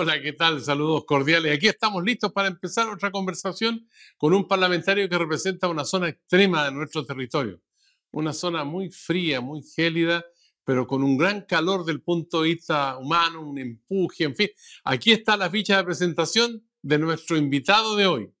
Hola, ¿qué tal? Saludos cordiales. Aquí estamos listos para empezar otra conversación con un parlamentario que representa una zona extrema de nuestro territorio. Una zona muy fría, muy gélida, pero con un gran calor del punto de vista humano, un empuje, en fin. Aquí está la ficha de presentación de nuestro invitado de hoy.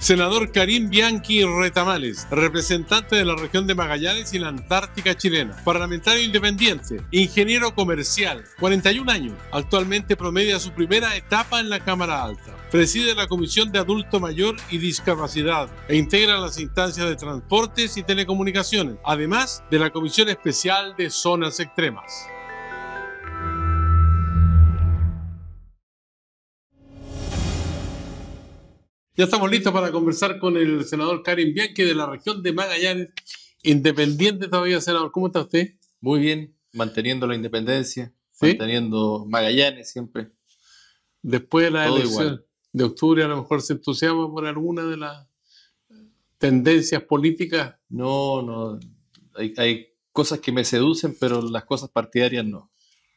Senador Karim Bianchi Retamales, representante de la región de Magallanes y la Antártica chilena, parlamentario independiente, ingeniero comercial, 41 años, actualmente promedia su primera etapa en la Cámara Alta. Preside la Comisión de Adulto Mayor y Discapacidad e integra las instancias de transportes y telecomunicaciones, además de la Comisión Especial de Zonas Extremas. Ya estamos listos para conversar con el senador Karim Bianchi de la región de Magallanes, independiente todavía, senador. ¿Cómo está usted? Muy bien, manteniendo la independencia, manteniendo Magallanes siempre. Después de la elección de octubre, a lo mejor se entusiasma por alguna de las tendencias políticas. No, no. Hay, cosas que me seducen, pero las cosas partidarias no.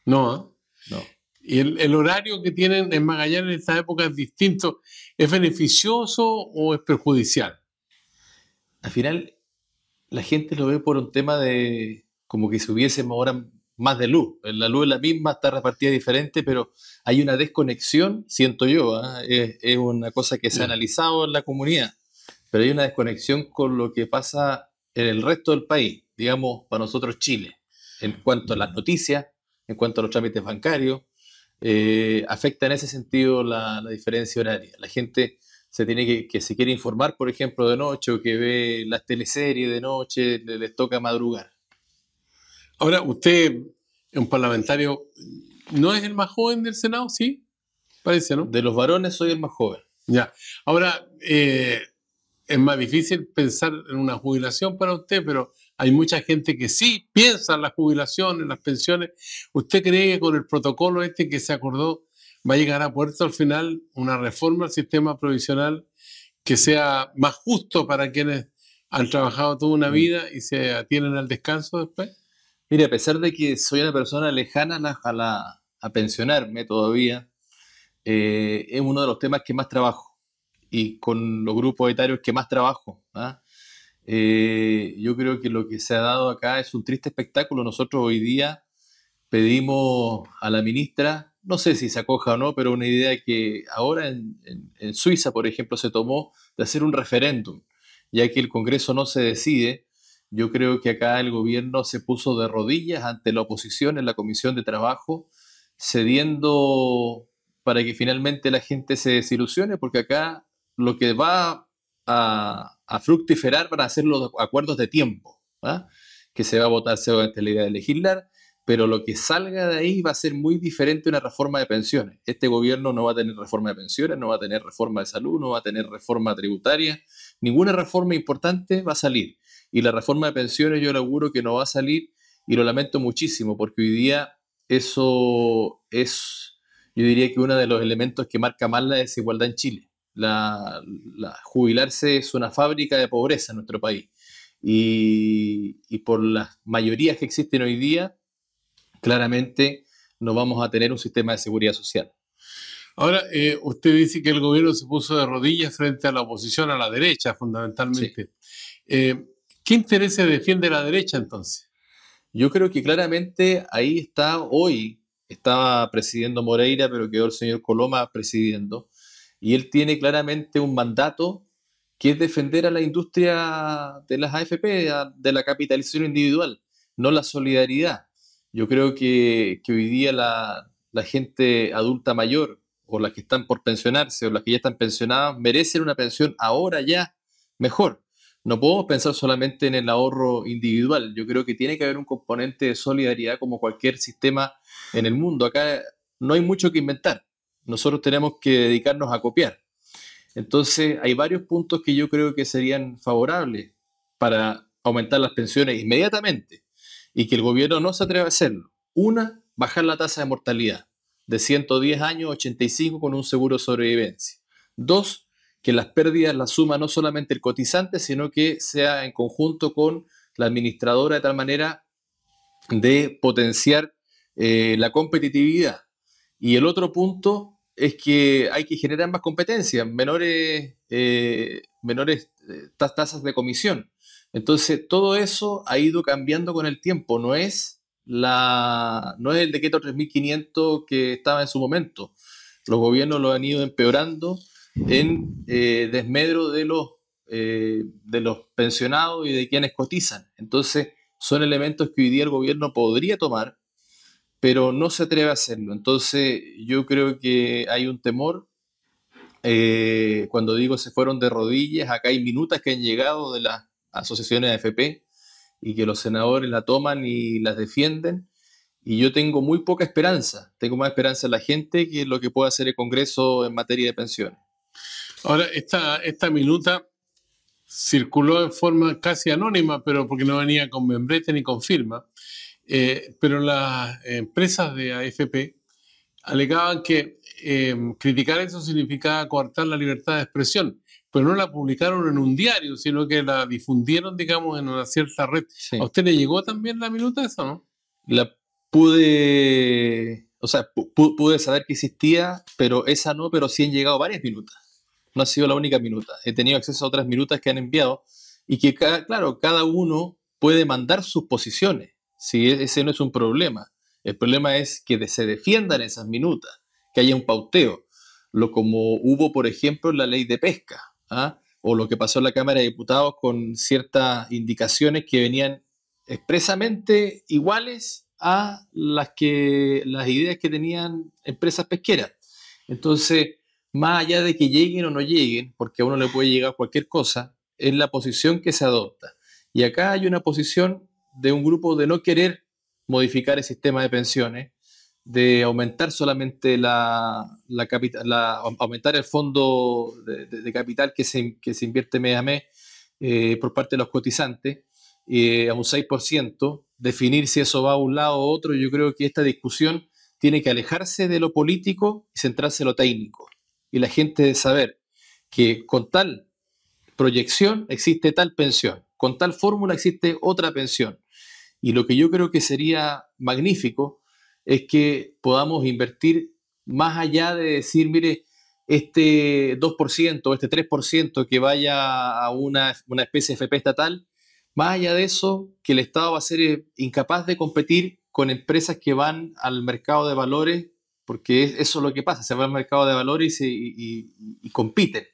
No, ¿eh? No. Y el, horario que tienen en Magallanes en esta época es distinto. ¿Es beneficioso o es perjudicial? Al final, la gente lo ve por un tema de como que si hubiésemos ahora más de luz. La luz es la misma, está repartida diferente, pero hay una desconexión, siento yo, ¿ah? es, es, una cosa que se ha mm. analizado en la comunidad, pero hay una desconexión con lo que pasa en el resto del país, digamos, para nosotros Chile, en cuanto a las noticias, en cuanto a los trámites bancarios, eh, afecta en ese sentido la, diferencia horaria. La gente se tiene que, se quiere informar, por ejemplo, de noche o que ve las teleseries de noche, le, les toca madrugar. Ahora, usted es un parlamentario, ¿no es el más joven del Senado? Sí, parece, ¿no? De los varones soy el más joven. Ya. Ahora, eh, es más difícil pensar en una jubilación para usted, pero hay mucha gente que sí piensa en las jubilación, en las pensiones. ¿Usted cree que con el protocolo este que se acordó va a llegar a puerto al final una reforma al sistema provisional que sea más justo para quienes han trabajado toda una mm. vida y se atienen al descanso después? Mire, a pesar de que soy una persona lejana a, a, pensionarme todavía, eh, es uno de los temas que más trabajo y con los grupos etarios que más trabajo. ¿ah? Eh, yo creo que lo que se ha dado acá es un triste espectáculo. Nosotros hoy día pedimos a la ministra, no sé si se acoja o no, pero una idea que ahora en Suiza, por ejemplo, se tomó de hacer un referéndum, ya que el Congreso no se decide. Yo creo que acá el gobierno se puso de rodillas ante la oposición en la Comisión de Trabajo, cediendo para que finalmente la gente se desilusione, porque acá lo que va a, a fructiferar para hacer los acuerdos de tiempo, ¿ah? que se va a votar seguramente la idea de legislar, pero lo que salga de ahí va a ser muy diferente una reforma de pensiones. Este gobierno no va a tener reforma de pensiones, no va a tener reforma de salud, no va a tener reforma tributaria, ninguna reforma importante va a salir. Y la reforma de pensiones yo le auguro que no va a salir y lo lamento muchísimo porque hoy día eso es, yo diría que uno de los elementos que marca más la desigualdad en Chile. La, jubilarse es una fábrica de pobreza en nuestro país. Y, por las mayorías que existen hoy día, claramente no vamos a tener un sistema de seguridad social. Ahora, eh, usted dice que el gobierno se puso de rodillas frente a la oposición, a la derecha fundamentalmente. Eh, ¿Qué intereses defiende la derecha entonces? Yo creo que claramente ahí está hoy, estaba presidiendo Moreira, pero quedó el señor Coloma presidiendo y él tiene claramente un mandato que es defender a la industria de las AFP, de la capitalización individual, no la solidaridad. Yo creo que, hoy día la, gente adulta mayor o las que están por pensionarse o las que ya están pensionadas merecen una pensión ahora ya mejor. No podemos pensar solamente en el ahorro individual. Yo creo que tiene que haber un componente de solidaridad como cualquier sistema en el mundo. Acá no hay mucho que inventar nosotros tenemos que dedicarnos a copiar. Entonces, hay varios puntos que yo creo que serían favorables para aumentar las pensiones inmediatamente y que el gobierno no se atreve a hacerlo. Una, bajar la tasa de mortalidad de 110 años 85 con un seguro de sobrevivencia. Dos, que las pérdidas las suma no solamente el cotizante, sino que sea en conjunto con la administradora de tal manera de potenciar eh, la competitividad. Y el otro punto es que hay que generar más competencia, menores, eh, eh, tasas de comisión. Entonces, todo eso ha ido cambiando con el tiempo, no es, la, no es el decreto 3500 que estaba en su momento. Los gobiernos lo han ido empeorando en eh, desmedro de los, de los pensionados y de quienes cotizan. Entonces, son elementos que hoy día el gobierno podría tomar pero no se atreve a hacerlo. Entonces yo creo que hay un temor. Eh, cuando digo se fueron de rodillas, acá hay minutas que han llegado de las asociaciones de AFP y que los senadores la toman y las defienden. Y yo tengo muy poca esperanza, tengo más esperanza en la gente que en lo que pueda hacer el Congreso en materia de pensiones. Ahora, esta, esta minuta circuló de forma casi anónima, pero porque no venía con membrete ni con firma. Eh, pero las empresas de AFP alegaban que em, criticar eso significaba coartar la libertad de expresión, pero no la publicaron en un diario, sino que la difundieron, digamos, en una cierta red. ¿A usted le llegó también la minuta esa, no? La pude, o sea, pude saber que existía, pero esa no, pero sí han llegado varias minutas. No ha sido la única minuta. He tenido acceso a otras minutas que han enviado y que, claro, cada uno puede mandar sus posiciones si e-, ese no es un problema. El problema es que se defiendan esas minutas, que haya un pauteo, lo como hubo, por ejemplo, en la ley de pesca, ¿ah? o lo que pasó en la Cámara de Diputados con ciertas indicaciones que venían expresamente iguales a las, que, las ideas que tenían empresas pesqueras. Entonces, más allá de que lleguen o no lleguen, porque a uno le puede llegar cualquier cosa, es la posición que se adopta. Y acá hay una posición de un grupo de no querer modificar el sistema de pensiones, de aumentar solamente la, capital, aumentar el fondo de, capital que se, se, invierte mes a mes eh, por parte de los cotizantes eh, a un 6%, definir si eso va a un lado u otro, yo creo que esta discusión tiene que alejarse de lo político y centrarse en lo técnico. Y la gente debe saber que con tal proyección existe tal pensión, con tal fórmula existe otra pensión. Y lo que yo creo que sería magnífico es que podamos invertir más allá de decir, mire, este 2%, este 3% que vaya a una, especie de FP estatal, más allá de eso, que el Estado va a ser eh, incapaz de competir con empresas que van al mercado de valores, porque eso es lo que pasa, se va al mercado de valores y compiten.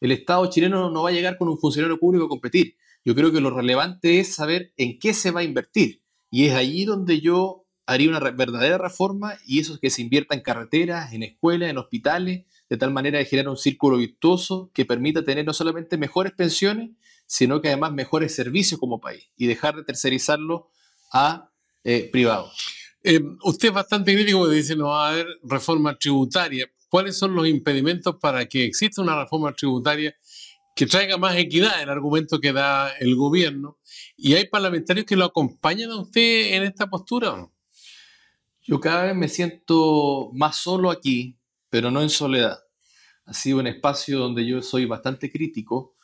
El Estado chileno no va a llegar con un funcionario público a competir. Yo creo que lo relevante es saber en qué se va a invertir. Y es allí donde yo haría una verdadera reforma y eso es que se invierta en carreteras, en escuelas, en hospitales, de tal manera de generar un círculo virtuoso que permita tener no solamente mejores pensiones, sino que además mejores servicios como país y dejar de tercerizarlo a eh, privado. Em, usted es bastante crítico, dice no va a haber reforma tributaria. ¿Cuáles son los impedimentos para que exista una reforma tributaria que traiga más equidad, el argumento que da el gobierno. ¿Y hay parlamentarios que lo acompañan a usted en esta postura? Yo cada vez me siento más solo aquí, pero no en soledad. Ha sido un espacio donde yo soy bastante crítico,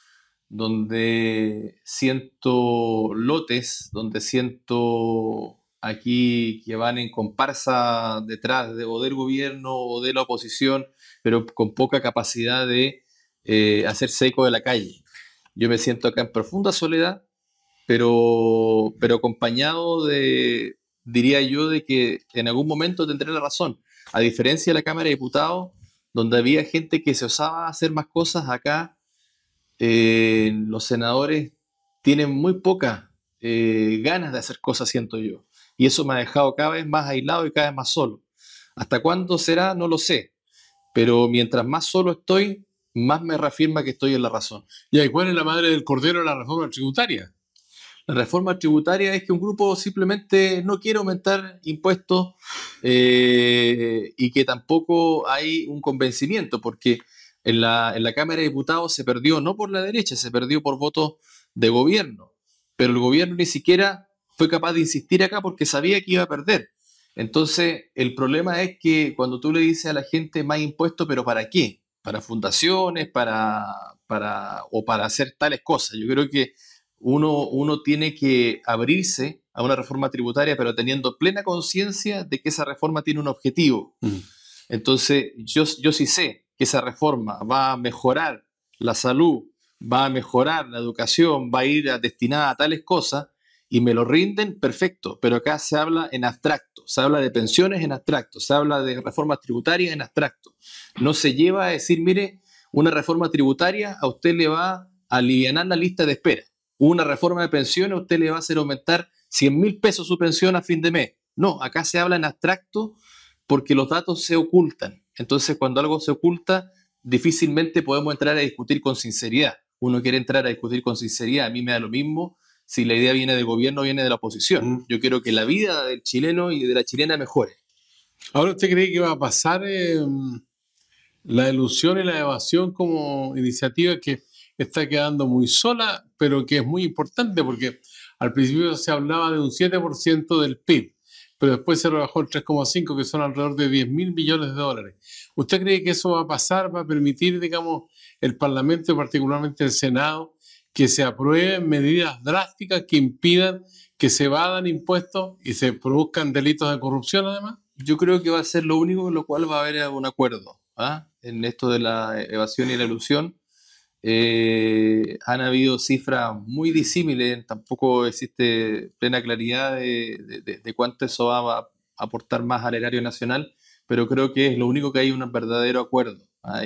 donde siento lotes, donde siento aquí que van en comparsa detrás de, o del gobierno o de la oposición, pero con poca capacidad de hacer eh, seco de la calle. Yo me siento acá en profunda soledad, pero, pero acompañado de, diría yo, de que en algún momento tendré la razón. A diferencia de la Cámara de Diputados, donde había gente que se osaba hacer más cosas, acá eh, los senadores tienen muy pocas eh, ganas de hacer cosas, siento yo. Y eso me ha dejado cada vez más aislado y cada vez más solo. ¿Hasta cuándo será? No lo sé. Pero mientras más solo estoy, más me reafirma que estoy en la razón. ¿Y ahí cuál es la madre del cordero de la reforma tributaria? La reforma tributaria es que un grupo simplemente no quiere aumentar impuestos eh, y que tampoco hay un convencimiento, porque en la, en la Cámara de Diputados se perdió no por la derecha, se perdió por votos de gobierno, pero el gobierno ni siquiera fue capaz de insistir acá porque sabía que iba a perder. Entonces, el problema es que cuando tú le dices a la gente más impuestos, pero ¿para qué? para fundaciones, para, para, o para hacer tales cosas. Yo creo que uno, uno tiene que abrirse a una reforma tributaria, pero teniendo plena conciencia de que esa reforma tiene un objetivo. Entonces, yo, yo sí sé que esa reforma va a mejorar la salud, va a mejorar la educación, va a ir destinada a tales cosas, y me lo rinden, perfecto, pero acá se habla en abstracto, se habla de pensiones en abstracto, se habla de reformas tributarias en abstracto. No se lleva a decir, mire, una reforma tributaria a usted le va a aliviar la lista de espera. Una reforma de pensiones a usted le va a hacer aumentar 100 mil pesos su pensión a fin de mes. No, acá se habla en abstracto porque los datos se ocultan. Entonces, cuando algo se oculta, difícilmente podemos entrar a discutir con sinceridad. Uno quiere entrar a discutir con sinceridad. A mí me da lo mismo si la idea viene del gobierno viene de la oposición. Mm. Yo quiero que la vida del chileno y de la chilena mejore. Ahora, ¿usted cree que va a pasar em, la ilusión y la evasión como iniciativa que está quedando muy sola, pero que es muy importante porque al principio se hablaba de un 7% del PIB, pero después se rebajó el 3,5%, que son alrededor de 10 mil millones de dólares. ¿Usted cree que eso va a pasar, va a permitir, digamos, el Parlamento, particularmente el Senado, que se aprueben medidas drásticas que impidan que se vadan impuestos y se produzcan delitos de corrupción además? Yo creo que va a ser lo único en lo cual va a haber algún acuerdo ¿ah? en esto de la evasión y la ilusión. Eh, han habido cifras muy disímiles, tampoco existe plena claridad de, de, cuánto eso va a aportar más al erario nacional, pero creo que es lo único que hay un verdadero acuerdo. ¿ah?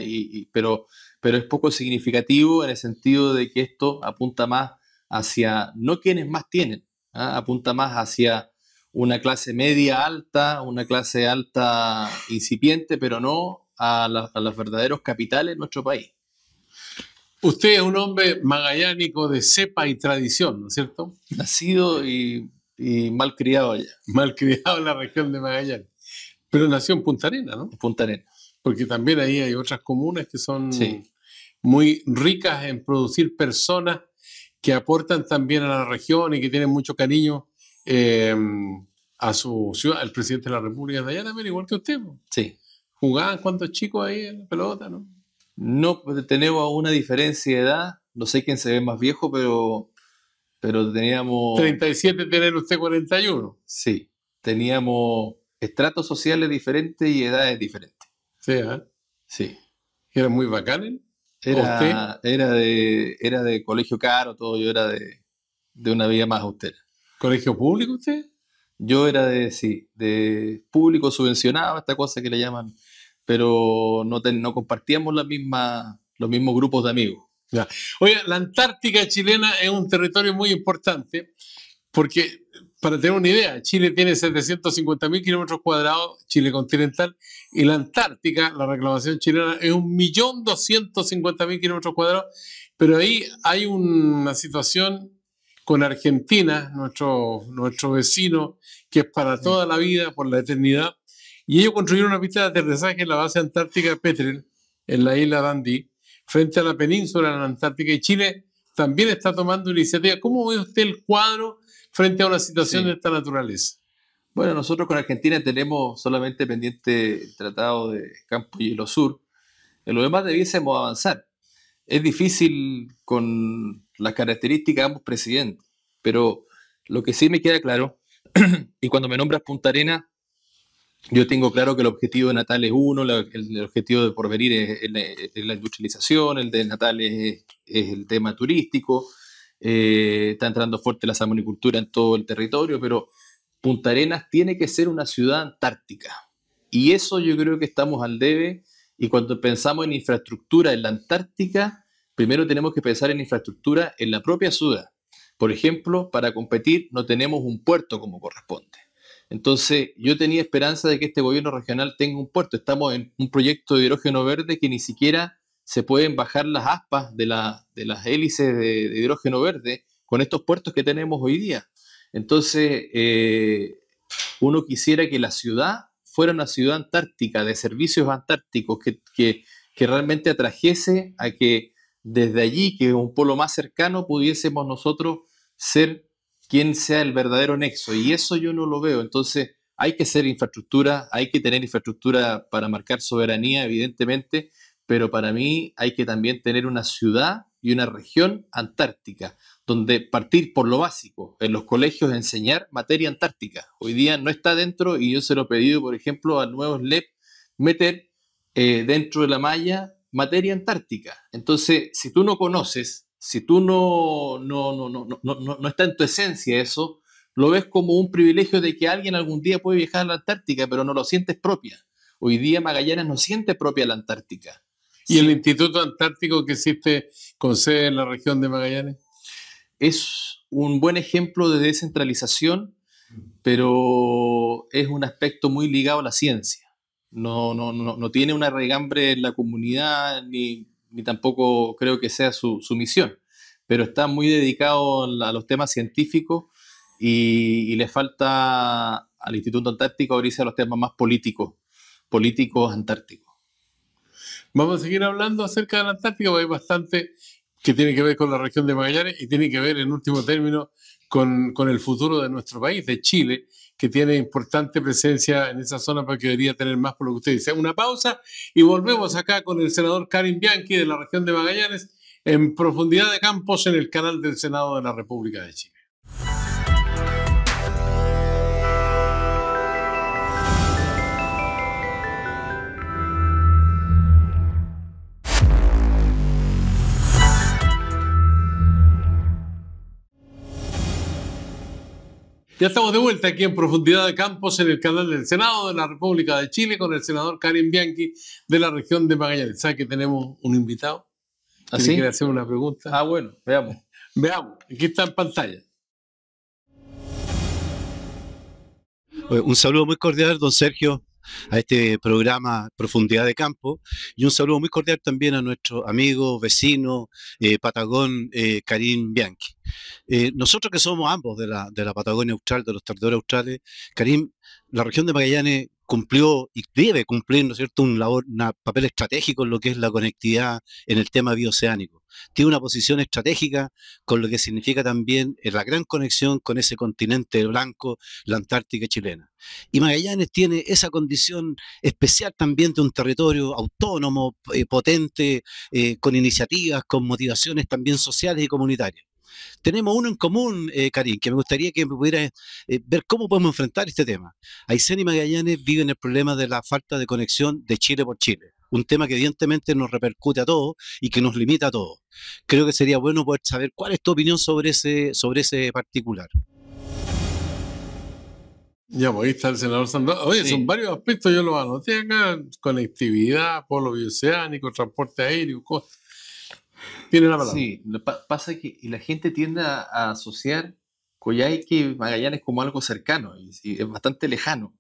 pero pero es poco significativo en el sentido de que esto apunta más hacia, no quienes más tienen, ¿ah? apunta más hacia una clase media alta, una clase alta incipiente, pero no a, los verdaderos capitales de nuestro país. Usted es un hombre magallánico de cepa y tradición, ¿no es cierto? Nacido y, y mal criado allá. Mal criado en la región de Magallanes. Pero nació en Punta Arena, ¿no? Punta Arena porque también ahí hay otras comunas que son muy ricas en producir personas que aportan también a la región y que tienen mucho cariño eh, a su ciudad. El presidente de la República de allá también, igual que usted. Sí. ¿Jugaban cuántos chicos ahí en la pelota? No, no pues, tenemos una diferencia de edad. No sé quién se ve más viejo, pero, pero teníamos... 37, tener usted 41. Sí, teníamos estratos sociales diferentes y edades diferentes. Sí, ¿eh? Sí. ¿Era muy bacán Era, era, de, era de colegio caro, todo. Yo era de, una vida más austera. ¿Colegio público usted? Yo era de, sí, de público subvencionado, esta cosa que le llaman, pero no, no compartíamos la misma, los mismos grupos de amigos. oiga, Oye, la Antártica chilena es un territorio muy importante porque, para tener una idea, Chile tiene 750.000 kilómetros cuadrados, Chile continental, y la Antártica, la reclamación chilena es un 1.250.000 kilómetros cuadrados, pero ahí hay una situación con Argentina, nuestro, nuestro vecino, que es para toda la vida, por la eternidad, y ellos construyeron una pista de aterrizaje en la base antártica Petrel, en la isla Dandy, frente a la península de la Antártica, y Chile también está tomando iniciativa. ¿Cómo ve usted el cuadro frente a una situación de esta naturaleza? Bueno, nosotros con Argentina tenemos solamente pendiente el Tratado de Campo y Hielo Sur. En lo demás debiésemos avanzar. Es difícil con las características de ambos presidentes, pero lo que sí me queda claro, y cuando me nombras Punta Arena, yo tengo claro que el objetivo de Natal es uno, el, objetivo de Porvenir es, la, industrialización, el de Natal es, el tema turístico, eh, está entrando fuerte la salmonicultura en todo el territorio, pero Punta Arenas tiene que ser una ciudad antártica. Y eso yo creo que estamos al debe. Y cuando pensamos en infraestructura en la Antártica, primero tenemos que pensar en infraestructura en la propia ciudad. Por ejemplo, para competir no tenemos un puerto como corresponde. Entonces, yo tenía esperanza de que este gobierno regional tenga un puerto. Estamos en un proyecto de hidrógeno verde que ni siquiera se pueden bajar las aspas de, la, las hélices de hidrógeno verde con estos puertos que tenemos hoy día. Entonces, eh, uno quisiera que la ciudad fuera una ciudad antártica, de servicios antárticos, que, realmente atrajese a que desde allí, que es un polo más cercano, pudiésemos nosotros ser quien sea el verdadero nexo. Y eso yo no lo veo. Entonces, hay que ser infraestructura, hay que tener infraestructura para marcar soberanía, evidentemente, pero para mí hay que también tener una ciudad y una región antártica, donde partir por lo básico, en los colegios enseñar materia antártica. Hoy día no está dentro y yo se lo he pedido, por ejemplo, al nuevo LEP meter eh, dentro de la malla materia antártica. Entonces, si tú no conoces, si tú no, no, no, no, no, está en tu esencia eso, lo ves como un privilegio de que alguien algún día puede viajar a la Antártica, pero no lo sientes propia. Hoy día Magallanes no siente propia la Antártica. ¿Y el Instituto Antártico que existe con sede en la región de Magallanes? es un buen ejemplo de descentralización, pero es un aspecto muy ligado a la ciencia. No, no, tiene una regambre en la comunidad, ni, tampoco creo que sea su, misión, pero está muy dedicado a los temas científicos y, le falta al Instituto Antártico abrirse a los temas más políticos, políticos antárticos. Vamos a seguir hablando acerca de la Antártica, porque hay bastante que tiene que ver con la región de Magallanes y tiene que ver, en último término, con, el futuro de nuestro país, de Chile, que tiene importante presencia en esa zona, para que debería tener más por lo que usted dice. Una pausa y volvemos acá con el senador Karim Bianchi de la región de Magallanes en profundidad de campos en el canal del Senado de la República de Chile. Ya estamos de vuelta aquí en Profundidad de Campos en el canal del Senado de la República de Chile con el senador Karim Bianchi de la región de Magallanes. ¿Sabe que tenemos un invitado? ¿Así? ¿Ah, que hacer una pregunta? Ah, bueno, veamos. veamos, aquí está en pantalla. Un saludo muy cordial, don Sergio a este programa Profundidad de Campo. Y un saludo muy cordial también a nuestro amigo, vecino, eh, patagón eh, Karim Bianchi. Eh, nosotros que somos ambos de la, de la Patagonia Austral, de los territorios australes, Karim, la región de Magallanes cumplió y debe cumplir, ¿no es cierto?, un labor, papel estratégico en lo que es la conectividad en el tema bioceánico. Tiene una posición estratégica con lo que significa también eh, la gran conexión con ese continente blanco, la Antártica chilena. Y Magallanes tiene esa condición especial también de un territorio autónomo, eh, potente, eh, con iniciativas, con motivaciones también sociales y comunitarias. Tenemos uno en común, eh, Karim, que me gustaría que me pudieras eh, ver cómo podemos enfrentar este tema. Aysén y Magallanes viven el problema de la falta de conexión de Chile por Chile un tema que evidentemente nos repercute a todos y que nos limita a todos. Creo que sería bueno poder saber cuál es tu opinión sobre ese, sobre ese particular. Ya, pues ahí está el senador Sandoval. Oye, son varios aspectos, yo lo anoté acá, conectividad, polo bioceánico, transporte aéreo, cosas. Tiene la palabra. Sí, que pasa que la gente tiende a, asociar Coyhaique y Magallanes como algo cercano, y, es bastante lejano.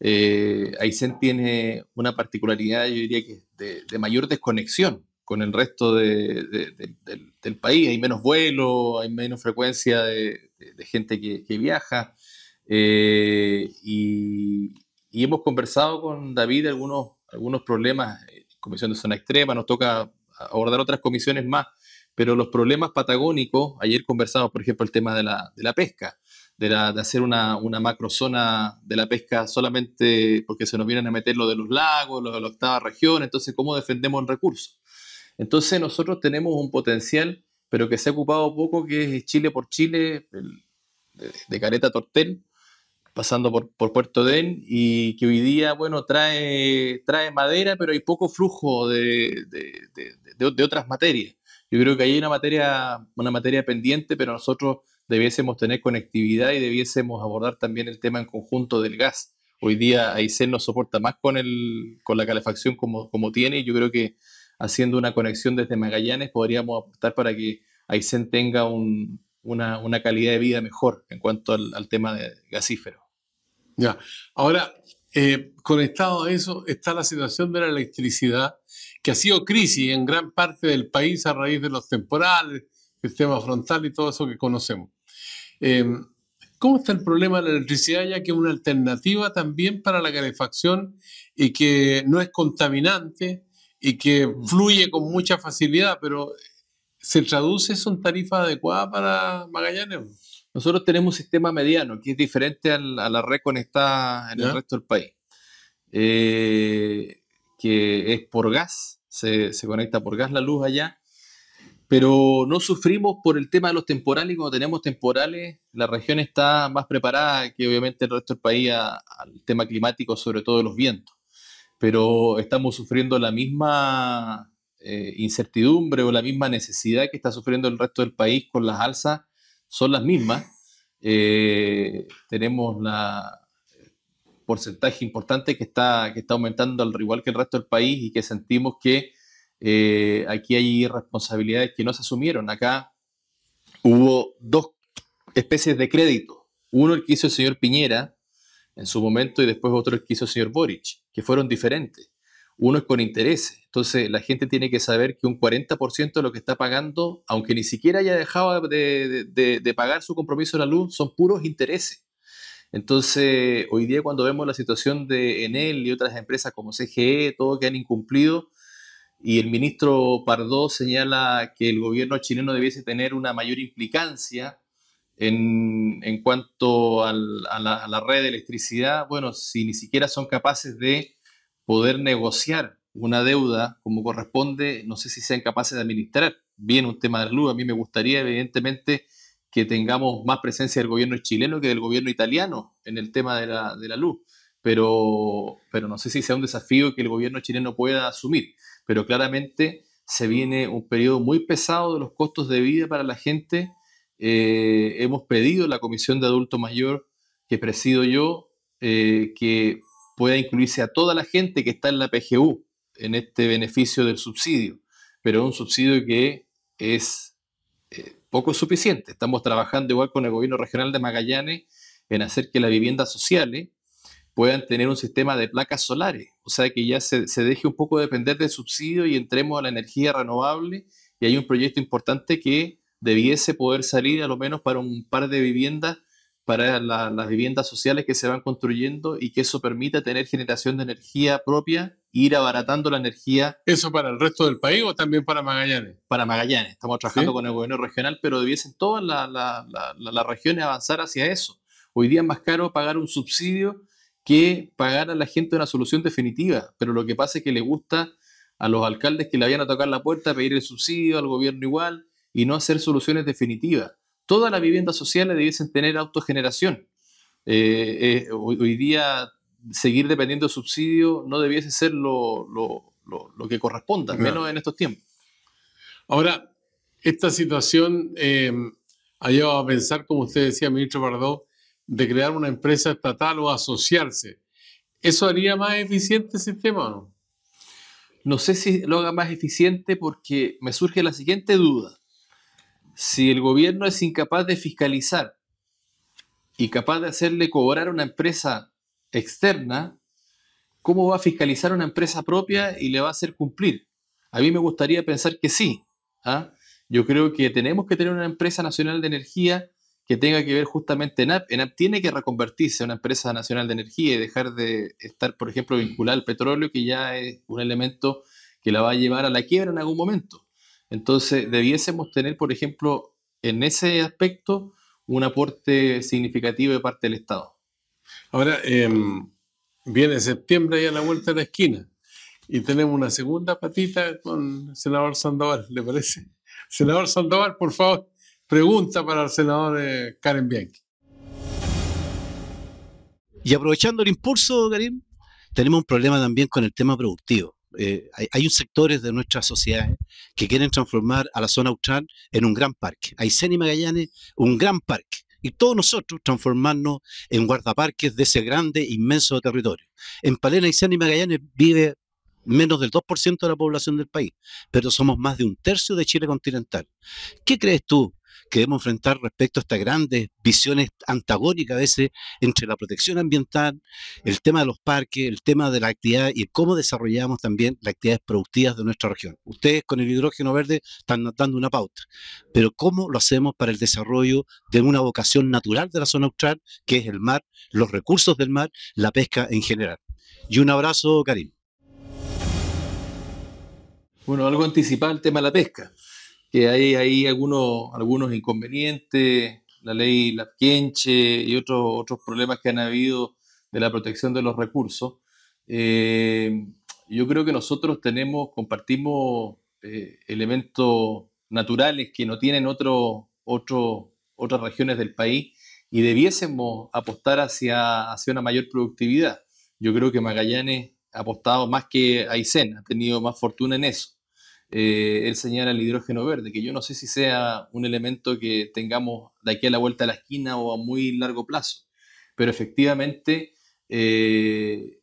Eh, Aysén tiene una particularidad, yo diría que de, de mayor desconexión con el resto del, país. Hay menos vuelos, hay menos frecuencia de, gente que, viaja. Eh, y, hemos conversado con David algunos, algunos problemas. Eh, Comisión de Zona Extrema, nos toca abordar otras comisiones más, pero los problemas patagónicos, ayer conversamos, por ejemplo, el tema de la, pesca, de, hacer una, una macrozona de la pesca solamente porque se nos vienen a meter lo de los lagos, lo de la octava región, entonces, ¿cómo defendemos el recurso? Entonces, nosotros tenemos un potencial, pero que se ha ocupado poco, que es Chile por Chile, de, de Careta Tortel, pasando por, por Puerto Den y que hoy día, bueno, trae, trae madera, pero hay poco flujo de, de, de, de, otras materias. Yo creo que hay una materia, una materia pendiente, pero nosotros debiésemos tener conectividad y debiésemos abordar también el tema en conjunto del gas. Hoy día Aysén no soporta más con, el, con la calefacción como, como tiene y yo creo que haciendo una conexión desde Magallanes podríamos aportar para que Aysén tenga un, una, calidad de vida mejor en cuanto al, tema de gasífero. Ya, ahora, eh, conectado a eso está la situación de la electricidad, que ha sido crisis en gran parte del país a raíz de los temporales, el tema frontal y todo eso que conocemos. Em, ¿Cómo está el problema de la electricidad, ya que es una alternativa también para la calefacción y que no es contaminante y que fluye con mucha facilidad, pero ¿Se traduce eso en tarifa adecuada para Magallanes? Nosotros tenemos un sistema mediano, que es diferente a la red conectada en el resto del país, eh, que es por gas, se, conecta por gas la luz allá, pero no sufrimos por el tema de los temporales, y tenemos temporales, la región está más preparada que obviamente el resto del país al tema climático, sobre todo los vientos, pero estamos sufriendo la misma eh, incertidumbre o la misma necesidad que está sufriendo el resto del país con las alzas son las mismas. Eh, tenemos la eh, porcentaje importante que está, que está aumentando al igual que el resto del país y que sentimos que aquí hay responsabilidades que no se asumieron. Acá hubo dos especies de crédito. Uno el que hizo el señor Piñera en su momento y después otro el que hizo el señor Boric, que fueron diferentes uno es con intereses. Entonces la gente tiene que saber que un 40% de lo que está pagando, aunque ni siquiera haya dejado de, pagar su compromiso de la luz, son puros intereses. Entonces, hoy día cuando vemos la situación de Enel y otras empresas como CGE, todo que han incumplido, y el ministro Pardo señala que el gobierno chileno debiese tener una mayor implicancia en, cuanto a, la, red de electricidad, bueno, si ni siquiera son capaces de poder negociar una deuda como corresponde, no sé si sean capaces de administrar bien un tema de la luz. A mí me gustaría, evidentemente, que tengamos más presencia del gobierno chileno que del gobierno italiano en el tema de la, luz, pero, pero no sé si sea un desafío que el gobierno chileno pueda asumir, pero claramente se viene un periodo muy pesado de los costos de vida para la gente. Eh, hemos pedido a la Comisión de Adulto Mayor, que presido yo, eh, que pueda incluirse a toda la gente que está en la PGU en este beneficio del subsidio, pero un subsidio que es eh, poco suficiente. Estamos trabajando igual con el gobierno regional de Magallanes en hacer que las viviendas sociales puedan tener un sistema de placas solares, o sea que ya se, deje un poco depender del subsidio y entremos a la energía renovable y hay un proyecto importante que debiese poder salir a lo menos para un par de viviendas para las viviendas sociales que se van construyendo y que eso permita tener generación de energía propia e ir abaratando la energía. ¿Eso para el resto del país o también para Magallanes? Para Magallanes. Estamos trabajando con el gobierno regional, pero debiesen todas las regiones avanzar hacia eso. Hoy día es más caro pagar un subsidio que pagar a la gente una solución definitiva, pero lo que pasa es que le gusta a los alcaldes que le vayan a tocar la puerta, pedir el subsidio, al gobierno igual, y no hacer soluciones definitivas todas las viviendas sociales debiesen tener autogeneración. Eh, eh, hoy, día seguir dependiendo de subsidio no debiese ser lo, que corresponda, menos en estos tiempos. Ahora, esta situación eh, ha llevado a pensar, como usted decía, ministro Bardó, de crear una empresa estatal o asociarse. ¿Eso haría más eficiente el sistema o no? No sé si lo haga más eficiente porque me surge la siguiente duda si el gobierno es incapaz de fiscalizar y capaz de hacerle cobrar a una empresa externa, ¿cómo va a fiscalizar una empresa propia y le va a hacer cumplir? A mí me gustaría pensar que sí. ¿ah? Yo creo que tenemos que tener una empresa nacional de energía que tenga que ver justamente en ENAP. ENAP tiene que reconvertirse en una empresa nacional de energía y dejar de estar, por ejemplo, vinculada al petróleo, que ya es un elemento que la va a llevar a la quiebra en algún momento. Entonces, debiésemos tener, por ejemplo, en ese aspecto, un aporte significativo de parte del Estado. Ahora, em, viene septiembre y a la vuelta de la esquina. Y tenemos una segunda patita con el senador Sandoval, ¿le parece? Senador Sandoval, por favor, pregunta para el senador eh, Karen Bianchi. Y aprovechando el impulso, Karim, tenemos un problema también con el tema productivo. Eh, hay, hay, sectores de nuestras sociedades que quieren transformar a la zona austral en un gran parque. Aysén y Magallanes, un gran parque. Y todos nosotros transformarnos en guardaparques de ese grande, inmenso territorio. En Palena, Aysén y Magallanes vive menos del 2% de la población del país, pero somos más de un tercio de Chile continental. ¿Qué crees tú? que debemos enfrentar respecto a estas grandes visiones antagónicas a veces entre la protección ambiental, el tema de los parques, el tema de la actividad y cómo desarrollamos también las actividades productivas de nuestra región. Ustedes con el hidrógeno verde están dando una pauta, pero ¿cómo lo hacemos para el desarrollo de una vocación natural de la zona austral, que es el mar, los recursos del mar, la pesca en general? Y un abrazo, Karim. Bueno, algo anticipado el tema de la pesca que hay, ahí algunos, algunos inconvenientes, la ley Lapquienche y otros, otros problemas que han habido de la protección de los recursos. Eh, yo creo que nosotros tenemos, compartimos eh, elementos naturales que no tienen otro, otras regiones del país y debiésemos apostar hacia, hacia una mayor productividad. Yo creo que Magallanes ha apostado más que Aysén, ha tenido más fortuna en eso él eh, señala el hidrógeno verde, que yo no sé si sea un elemento que tengamos de aquí a la vuelta de la esquina o a muy largo plazo, pero efectivamente eh,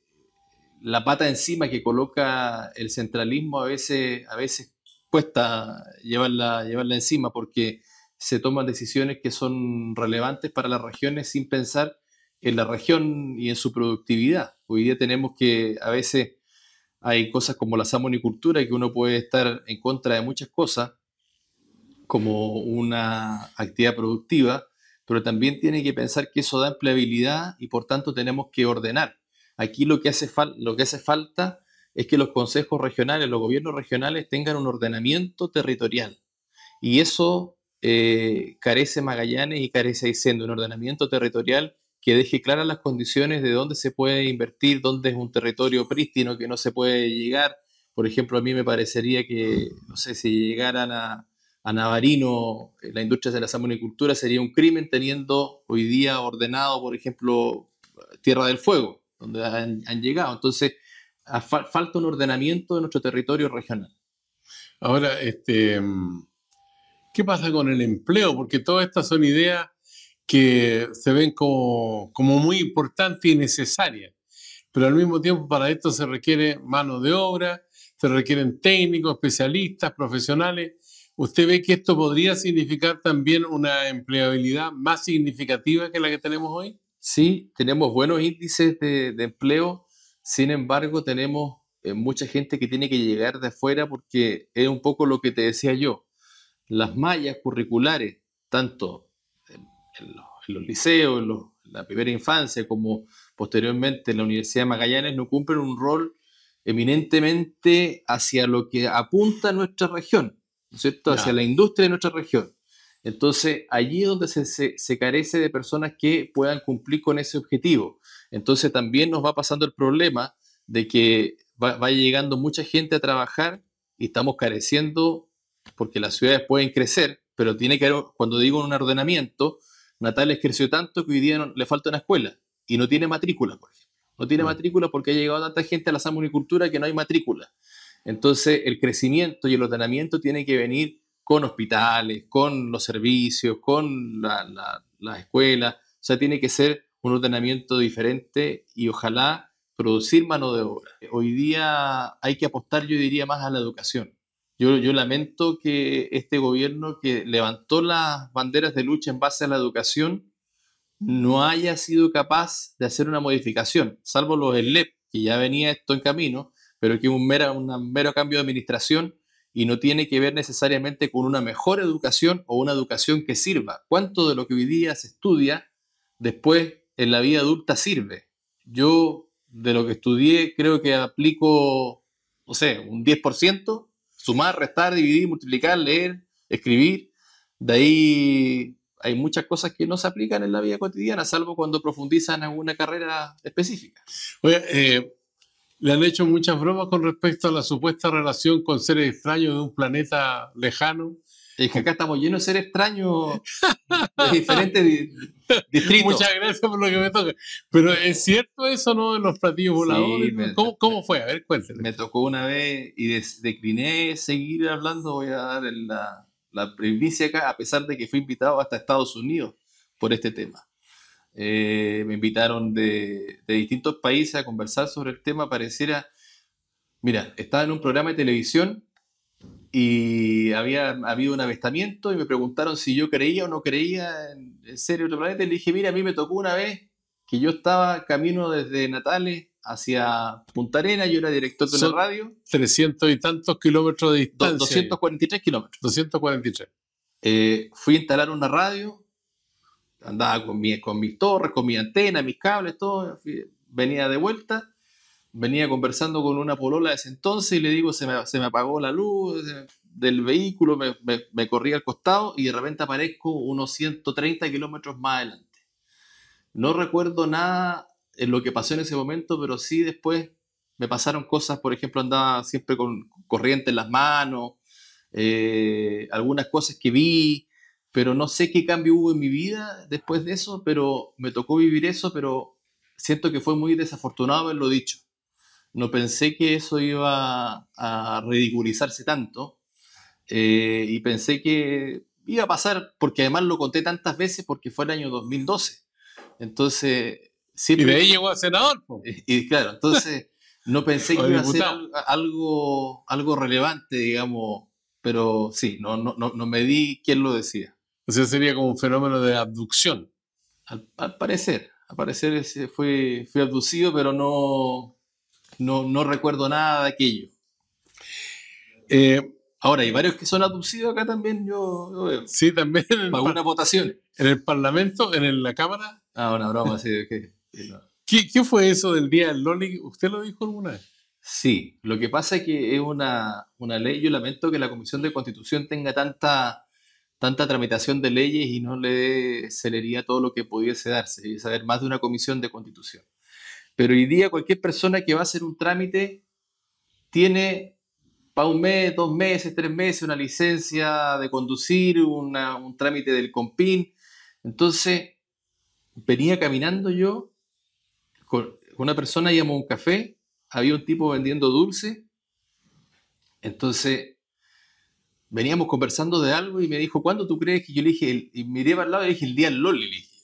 la pata encima que coloca el centralismo a veces, a veces cuesta llevarla, llevarla encima porque se toman decisiones que son relevantes para las regiones sin pensar en la región y en su productividad. Hoy día tenemos que a veces hay cosas como la samonicultura que uno puede estar en contra de muchas cosas, como una actividad productiva, pero también tiene que pensar que eso da empleabilidad y por tanto tenemos que ordenar. Aquí lo que hace, lo que hace falta es que los consejos regionales, los gobiernos regionales tengan un ordenamiento territorial. Y eso eh, carece Magallanes y carece Aysén de un ordenamiento territorial que deje claras las condiciones de dónde se puede invertir, dónde es un territorio prístino que no se puede llegar. Por ejemplo, a mí me parecería que, no sé, si llegaran a, Navarino eh, la industria de la salmonicultura sería un crimen teniendo hoy día ordenado, por ejemplo, Tierra del Fuego, donde han, llegado. Entonces, falta un ordenamiento de nuestro territorio regional. Ahora, este, ¿qué pasa con el empleo? Porque todas estas son ideas que se ven como, muy importantes y necesarias. Pero al mismo tiempo para esto se requiere mano de obra, se requieren técnicos, especialistas, profesionales. ¿Usted ve que esto podría significar también una empleabilidad más significativa que la que tenemos hoy? Sí, tenemos buenos índices de, empleo, sin embargo tenemos eh, mucha gente que tiene que llegar de fuera porque es un poco lo que te decía yo. Las mallas curriculares, tanto en los, liceos, en, la primera infancia, como posteriormente en la Universidad de Magallanes, no cumplen un rol eminentemente hacia lo que apunta nuestra región, ¿no es cierto? Hacia la industria de nuestra región. Entonces, allí es donde se, carece de personas que puedan cumplir con ese objetivo. Entonces, también nos va pasando el problema de que va, va llegando mucha gente a trabajar y estamos careciendo porque las ciudades pueden crecer, pero tiene que haber, cuando digo un ordenamiento, Natales creció tanto que hoy día le falta una escuela y no tiene matrícula, por No tiene mm. matrícula porque ha llegado tanta gente a la salmonicultura que no hay matrícula. Entonces, el crecimiento y el ordenamiento tiene que venir con hospitales, con los servicios, con las la, escuela. escuelas. O sea, tiene que ser un ordenamiento diferente y ojalá producir mano de obra. Hoy día hay que apostar, yo diría, más a la educación. Yo, lamento que este gobierno que levantó las banderas de lucha en base a la educación no haya sido capaz de hacer una modificación, salvo los ELEP, que ya venía esto en camino, pero que un un mero cambio de administración y no tiene que ver necesariamente con una mejor educación o una educación que sirva. ¿Cuánto de lo que hoy día se estudia después en la vida adulta sirve? Yo de lo que estudié creo que aplico, no sé, un 10% sumar, restar, dividir, multiplicar, leer, escribir. De ahí hay muchas cosas que no se aplican en la vida cotidiana, salvo cuando profundizan en una carrera específica. Oye, eh, le han hecho muchas bromas con respecto a la supuesta relación con seres extraños de un planeta lejano es que acá estamos llenos de ser extraños de diferentes distritos. Muchas gracias por lo que me toca. Pero es cierto eso, ¿no? En los platillos voladores. ¿Cómo, fue? A ver, cuénteme. Me tocó una vez y decliné seguir hablando. Voy a dar la, la primicia acá, a pesar de que fui invitado hasta Estados Unidos por este tema. Eh, me invitaron de, de distintos países a conversar sobre el tema. Pareciera. Mira, estaba en un programa de televisión y había habido un avistamiento y me preguntaron si yo creía o no creía en, en serio otro planeta. Y le dije, mira, a mí me tocó una vez que yo estaba camino desde Natales hacia Punta Arena, yo era director de una radio. 300 y tantos kilómetros de distancia. 243 kilómetros. 243. Eh, fui a instalar una radio, andaba con, mi, con mis torres, con mi antena, mis cables, todo, venía de vuelta venía conversando con una polola de ese entonces y le digo, se me, se me apagó la luz del vehículo, me, me, corrí al costado y de repente aparezco unos 130 kilómetros más adelante. No recuerdo nada en lo que pasó en ese momento, pero sí después me pasaron cosas, por ejemplo, andaba siempre con corriente en las manos, eh, algunas cosas que vi, pero no sé qué cambio hubo en mi vida después de eso, pero me tocó vivir eso, pero siento que fue muy desafortunado haberlo dicho no pensé que eso iba a ridiculizarse tanto eh, y pensé que iba a pasar, porque además lo conté tantas veces porque fue el año 2012. Entonces, sí Y de ahí llegó a senador. Eh, y, claro, entonces no pensé que iba a ser algo, algo relevante, digamos, pero sí, no, no, me di quién lo decía. O sea, sería como un fenómeno de abducción. Al, parecer, al parecer fui, fui abducido, pero no, no, no recuerdo nada de aquello. Eh, ahora, hay varios que son aducidos acá también, yo, Sí, también. Para una votación. En el Parlamento, en la Cámara. Ah, una broma, sí. ¿Qué, ¿Qué, fue eso del día del Loli? ¿Usted lo dijo alguna vez? Sí, lo que pasa es que es una, ley, yo lamento que la Comisión de Constitución tenga tanta tanta tramitación de leyes y no le dé todo lo que pudiese darse. y saber más de una comisión de constitución. Pero hoy día cualquier persona que va a hacer un trámite tiene para un mes, dos meses, tres meses una licencia de conducir, un trámite del compín. Entonces, venía caminando yo con una persona, íbamos a un café, había un tipo vendiendo dulce. Entonces, veníamos conversando de algo y me dijo, ¿cuándo tú crees que yo le dije, y miré para el lado y le dije, el día del loli. le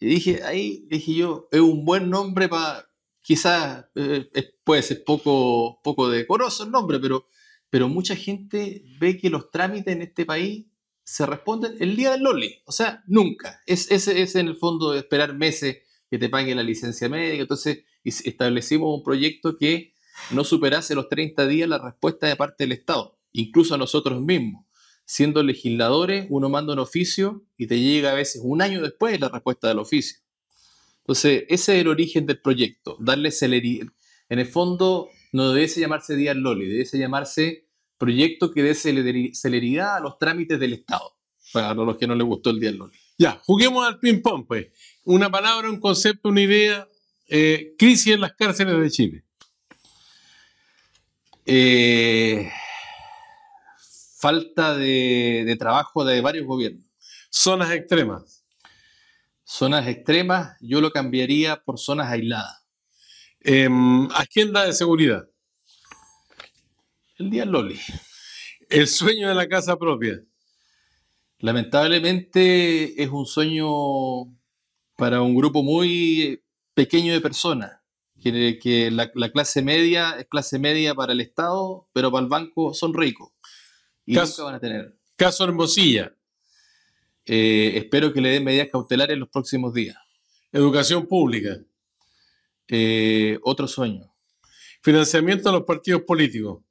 y dije, ahí dije yo, es un buen nombre para, quizás eh, puede ser poco, poco decoroso el nombre, pero, pero mucha gente ve que los trámites en este país se responden el día del Loli, o sea, nunca. Es, es en el fondo esperar meses que te paguen la licencia médica. Entonces establecimos un proyecto que no superase los 30 días la respuesta de parte del Estado, incluso a nosotros mismos siendo legisladores, uno manda un oficio y te llega a veces un año después la respuesta del oficio. Entonces, ese es el origen del proyecto, darle celeridad. En el fondo, no debiese llamarse Díaz Loli, debiese llamarse proyecto que dé celeridad a los trámites del Estado, para los que no les gustó el día Loli. Ya, juguemos al ping-pong, pues. Una palabra, un concepto, una idea. Eh, crisis en las cárceles de Chile. Eh, falta de, trabajo de varios gobiernos. Zonas extremas. Zonas extremas, yo lo cambiaría por zonas aisladas. Eh, agenda de seguridad. El día Loli. El sueño de la casa propia. Lamentablemente es un sueño para un grupo muy pequeño de personas, que, que la clase media es clase media para el Estado, pero para el banco son ricos caso, van a tener. Caso Hermosilla. Eh, espero que le den medidas cautelares en los próximos días. Educación pública. Eh, otro sueño. Financiamiento a los partidos políticos.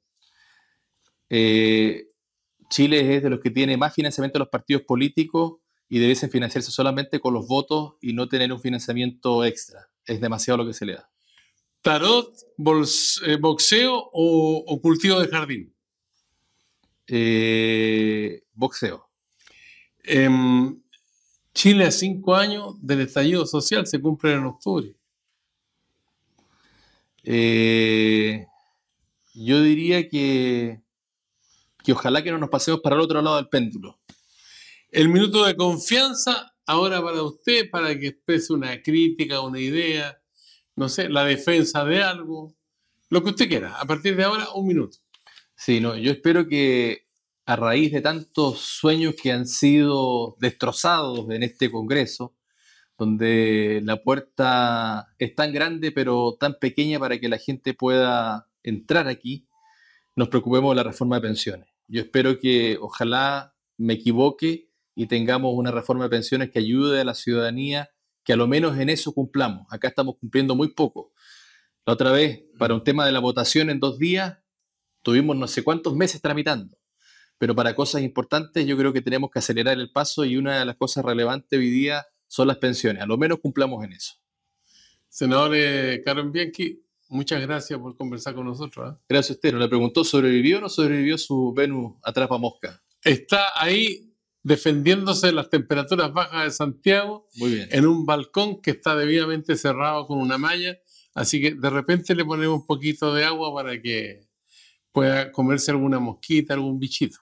Eh, Chile es de los que tiene más financiamiento a los partidos políticos y debiesen financiarse solamente con los votos y no tener un financiamiento extra. Es demasiado lo que se le da. ¿Tarot, boxeo o cultivo de jardín? Eh, boxeo? Em, Chile a cinco años del estallido social se cumple en octubre. Eh, yo diría que, que ojalá que no nos pasemos para el otro lado del péndulo. El minuto de confianza ahora para usted, para que exprese una crítica, una idea, no sé, la defensa de algo, lo que usted quiera. A partir de ahora, un minuto. Sí, yo espero que a raíz de tantos sueños que han sido destrozados en este Congreso, donde la puerta es tan grande pero tan pequeña para que la gente pueda entrar aquí, nos preocupemos de la reforma de pensiones. Yo espero que ojalá me equivoque y tengamos una reforma de pensiones que ayude a la ciudadanía, que a lo menos en eso cumplamos. Acá estamos cumpliendo muy poco. La otra vez, para un tema de la votación en dos días, Tuvimos no sé cuántos meses tramitando, pero para cosas importantes yo creo que tenemos que acelerar el paso y una de las cosas relevantes hoy día son las pensiones. A lo menos cumplamos en eso. Senador eh, Carmen Bianchi, muchas gracias por conversar con nosotros. ¿ah? Gracias a le preguntó, ¿sobrevivió o no sobrevivió su Venus atrapa mosca? Está ahí defendiéndose de las temperaturas bajas de Santiago Muy bien. en un balcón que está debidamente cerrado con una malla. Así que de repente le ponemos un poquito de agua para que pueda comerse alguna mosquita, algún bichito.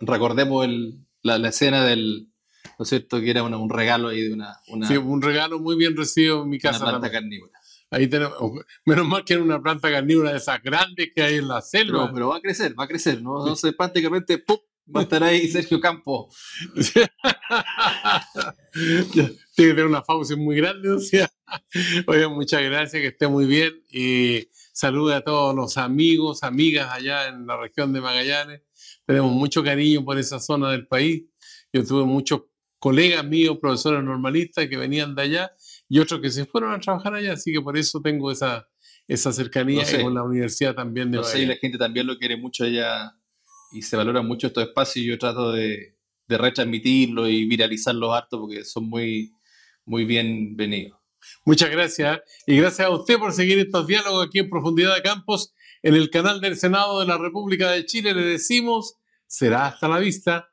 Recordemos el, la, escena del, ¿no es cierto?, que era un regalo ahí de una, Sí, un regalo muy bien recibido en mi casa. Una planta carnívora. Ahí tenemos, menos mal que era una planta carnívora de esas grandes que hay en la selva. Pero, pero va a crecer, va a crecer, ¿no? Entonces prácticamente, ¡pum! Va a estar ahí Sergio Campo. Tiene que tener una fauce muy grande, o sea. Oye, muchas gracias, que esté muy bien y Salude a todos los amigos, amigas allá en la región de Magallanes. Tenemos mucho cariño por esa zona del país. Yo tuve muchos colegas míos, profesores normalistas que venían de allá y otros que se fueron a trabajar allá, así que por eso tengo esa, esa cercanía con la universidad también de no la gente también lo quiere mucho allá y se valora mucho estos espacios. Yo trato de, de retransmitirlo y viralizarlos harto porque son muy, muy Muchas gracias y gracias a usted por seguir estos diálogos aquí en Profundidad de Campos en el canal del Senado de la República de Chile. Le decimos, será hasta la vista.